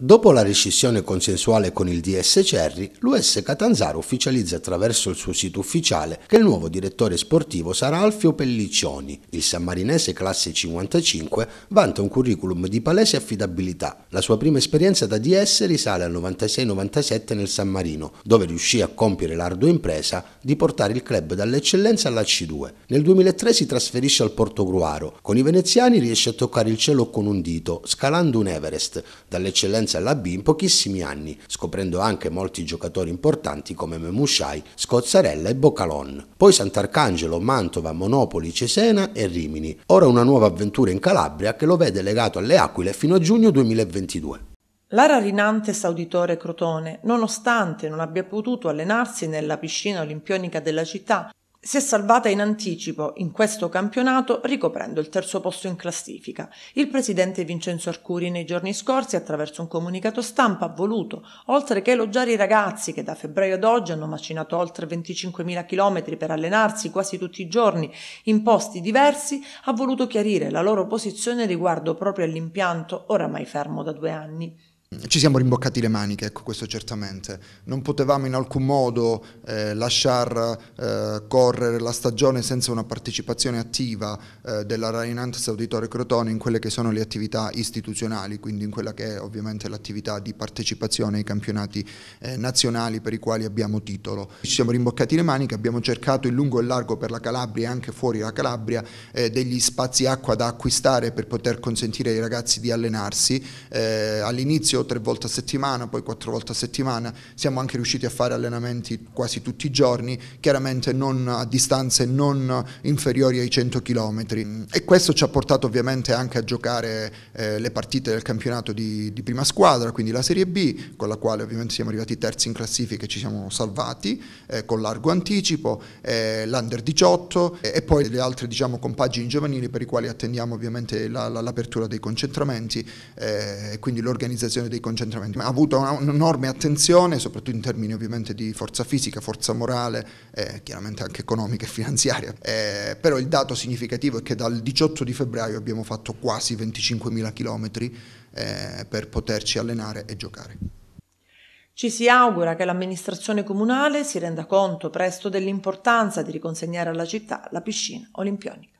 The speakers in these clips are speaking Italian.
Dopo la rescissione consensuale con il DS Cerri, l'US Catanzaro ufficializza attraverso il suo sito ufficiale che il nuovo direttore sportivo sarà Alfio Pelliccioni. Il sammarinese classe 55 vanta un curriculum di palese affidabilità. La sua prima esperienza da DS risale al 96-97 nel San Marino, dove riuscì a compiere l'ardua impresa di portare il club dall'eccellenza alla C2. Nel 2003 si trasferisce al Porto Gruaro. Con i veneziani riesce a toccare il cielo con un dito, scalando un Everest. Dall'eccellenza esperienza alla B in pochissimi anni, scoprendo anche molti giocatori importanti come Memushai, Scozzarella e Boccalon. Poi Sant'Arcangelo, Mantova, Monopoli, Cesena e Rimini. Ora una nuova avventura in Calabria che lo vede legato alle Aquile fino a giugno 2022. Lara Rinantes, auditore crotone, nonostante non abbia potuto allenarsi nella piscina olimpionica della città, si è salvata in anticipo in questo campionato ricoprendo il terzo posto in classifica. Il presidente Vincenzo Arcuri nei giorni scorsi attraverso un comunicato stampa ha voluto, oltre che elogiare i ragazzi che da febbraio ad oggi hanno macinato oltre 25.000 km per allenarsi quasi tutti i giorni in posti diversi, ha voluto chiarire la loro posizione riguardo proprio all'impianto oramai fermo da due anni ci siamo rimboccati le maniche, ecco questo certamente. Non potevamo in alcun modo eh, lasciar eh, correre la stagione senza una partecipazione attiva eh, della Raininantes Auditore Crotone in quelle che sono le attività istituzionali, quindi in quella che è ovviamente l'attività di partecipazione ai campionati eh, nazionali per i quali abbiamo titolo. Ci siamo rimboccati le maniche, abbiamo cercato in lungo e largo per la Calabria e anche fuori la Calabria eh, degli spazi acqua da acquistare per poter consentire ai ragazzi di allenarsi. Eh, all'inizio all'inizio tre volte a settimana, poi quattro volte a settimana, siamo anche riusciti a fare allenamenti quasi tutti i giorni, chiaramente non a distanze non inferiori ai 100 km e questo ci ha portato ovviamente anche a giocare eh, le partite del campionato di, di prima squadra, quindi la Serie B, con la quale ovviamente siamo arrivati terzi in classifica e ci siamo salvati eh, con largo anticipo, eh, l'Under 18 eh, e poi le altre diciamo, compagini giovanili per i quali attendiamo ovviamente l'apertura la, la, dei concentramenti eh, e quindi l'organizzazione gestione dei concentramenti, ha avuto un'enorme attenzione, soprattutto in termini ovviamente di forza fisica, forza morale, eh, chiaramente anche economica e finanziaria, eh, però il dato significativo è che dal 18 di febbraio abbiamo fatto quasi 25.000 km eh, per poterci allenare e giocare. Ci si augura che l'amministrazione comunale si renda conto presto dell'importanza di riconsegnare alla città la piscina olimpionica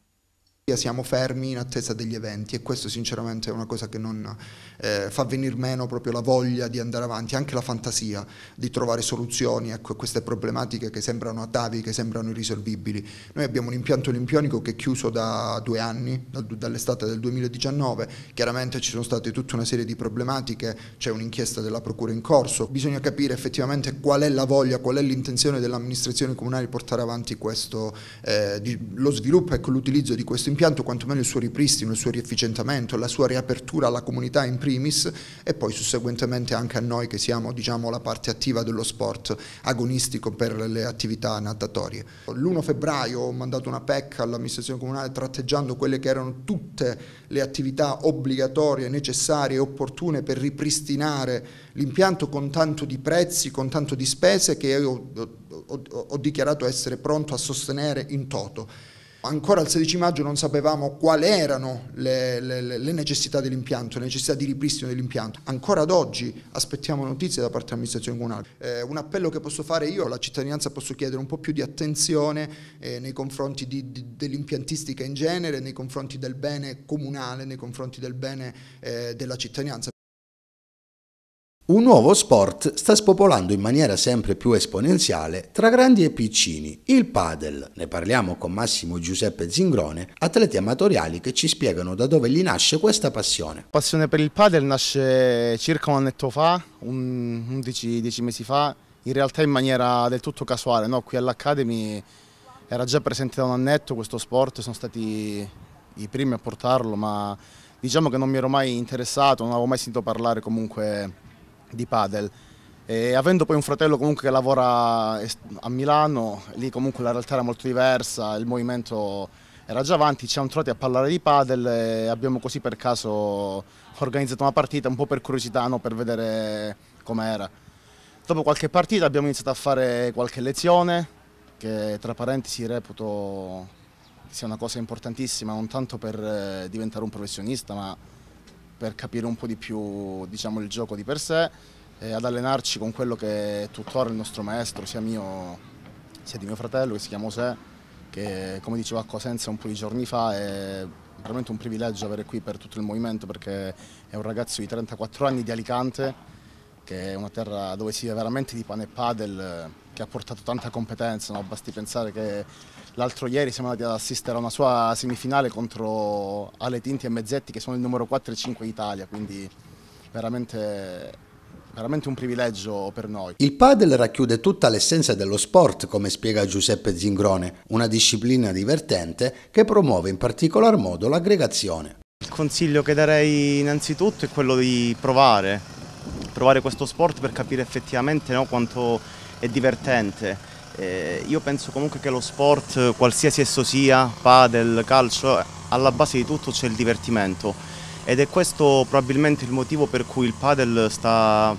siamo fermi in attesa degli eventi e questo sinceramente è una cosa che non eh, fa venire meno proprio la voglia di andare avanti, anche la fantasia di trovare soluzioni ecco, a queste problematiche che sembrano atavi, che sembrano irrisolvibili. Noi abbiamo un impianto olimpionico che è chiuso da due anni, da, dall'estate del 2019, chiaramente ci sono state tutta una serie di problematiche, c'è un'inchiesta della Procura in corso, bisogna capire effettivamente qual è la voglia, qual è l'intenzione dell'amministrazione comunale di portare avanti questo, eh, di, lo sviluppo e ecco, l'utilizzo di questo impianto l'impianto, quantomeno il suo ripristino, il suo riefficientamento, la sua riapertura alla comunità in primis e poi susseguentemente anche a noi che siamo diciamo, la parte attiva dello sport agonistico per le attività natatorie. L'1 febbraio ho mandato una PEC all'amministrazione comunale tratteggiando quelle che erano tutte le attività obbligatorie, necessarie e opportune per ripristinare l'impianto con tanto di prezzi, con tanto di spese che io ho, ho, ho dichiarato essere pronto a sostenere in toto ancora il 16 maggio non sapevamo quali erano le, le, le necessità dell'impianto, le necessità di ripristino dell'impianto. Ancora ad oggi aspettiamo notizie da parte dell'amministrazione comunale. Eh, un appello che posso fare io alla cittadinanza, posso chiedere un po' più di attenzione eh, nei confronti di, di, dell'impiantistica in genere, nei confronti del bene comunale, nei confronti del bene eh, della cittadinanza. Un nuovo sport sta spopolando in maniera sempre più esponenziale tra grandi e piccini, il padel. Ne parliamo con Massimo Giuseppe Zingrone, atleti amatoriali che ci spiegano da dove gli nasce questa passione. La passione per il padel nasce circa un annetto fa, 11-10 mesi fa, in realtà in maniera del tutto casuale. No? Qui all'Academy era già presente da un annetto questo sport, sono stati i primi a portarlo, ma diciamo che non mi ero mai interessato, non avevo mai sentito parlare comunque di padel. E avendo poi un fratello comunque che lavora a Milano, lì comunque la realtà era molto diversa, il movimento era già avanti, ci siamo trovati a parlare di padel e abbiamo così per caso organizzato una partita un po' per curiosità, no? per vedere com'era. Dopo qualche partita abbiamo iniziato a fare qualche lezione, che tra parentesi reputo sia una cosa importantissima non tanto per eh, diventare un professionista ma per capire un po' di più diciamo, il gioco di per sé e ad allenarci con quello che è tuttora il nostro maestro, sia mio sia di mio fratello che si chiama Osè, che come diceva a Cosenza un po' di giorni fa è veramente un privilegio avere qui per tutto il movimento perché è un ragazzo di 34 anni di Alicante, che è una terra dove si vive veramente di pane e padel che ha portato tanta competenza, no? basti pensare che l'altro ieri siamo andati ad assistere a una sua semifinale contro Ale Tinti e Mezzetti che sono il numero 4 e 5 d'Italia, quindi veramente veramente un privilegio per noi. Il padel racchiude tutta l'essenza dello sport, come spiega Giuseppe Zingrone, una disciplina divertente che promuove in particolar modo l'aggregazione. Il consiglio che darei innanzitutto è quello di provare, provare questo sport per capire effettivamente no, quanto è divertente. Eh, io penso comunque che lo sport, qualsiasi esso sia, padel, calcio, alla base di tutto c'è il divertimento ed è questo probabilmente il motivo per cui il padel sta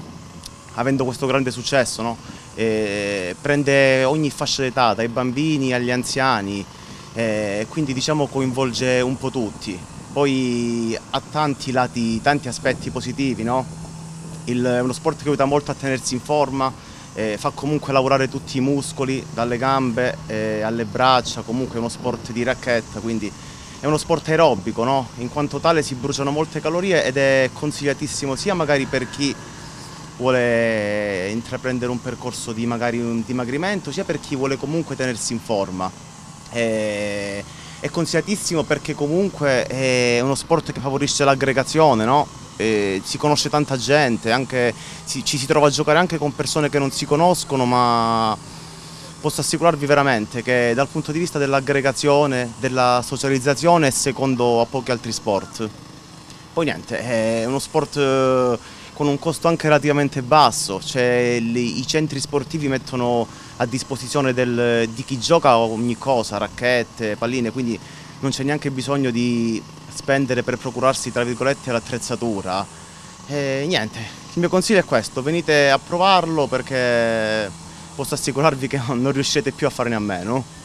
avendo questo grande successo, no? eh, prende ogni fascia d'età, dai bambini agli anziani, eh, quindi diciamo coinvolge un po' tutti. Poi ha tanti lati, tanti aspetti positivi, no? il, è uno sport che aiuta molto a tenersi in forma, eh, fa comunque lavorare tutti i muscoli, dalle gambe eh, alle braccia, comunque è uno sport di racchetta, quindi è uno sport aerobico, no? in quanto tale si bruciano molte calorie ed è consigliatissimo sia magari per chi vuole intraprendere un percorso di magari un dimagrimento, sia per chi vuole comunque tenersi in forma. Eh, è consigliatissimo perché comunque è uno sport che favorisce l'aggregazione, no? eh, si conosce tanta gente, anche, si, ci si trova a giocare anche con persone che non si conoscono, ma posso assicurarvi veramente che dal punto di vista dell'aggregazione, della socializzazione è secondo a pochi altri sport. Poi niente, è uno sport eh, con un costo anche relativamente basso, cioè i centri sportivi mettono a disposizione del, di chi gioca ogni cosa, racchette, palline, quindi non c'è neanche bisogno di spendere per procurarsi tra virgolette l'attrezzatura. E niente, il mio consiglio è questo, venite a provarlo perché posso assicurarvi che non riuscirete più a farne a meno.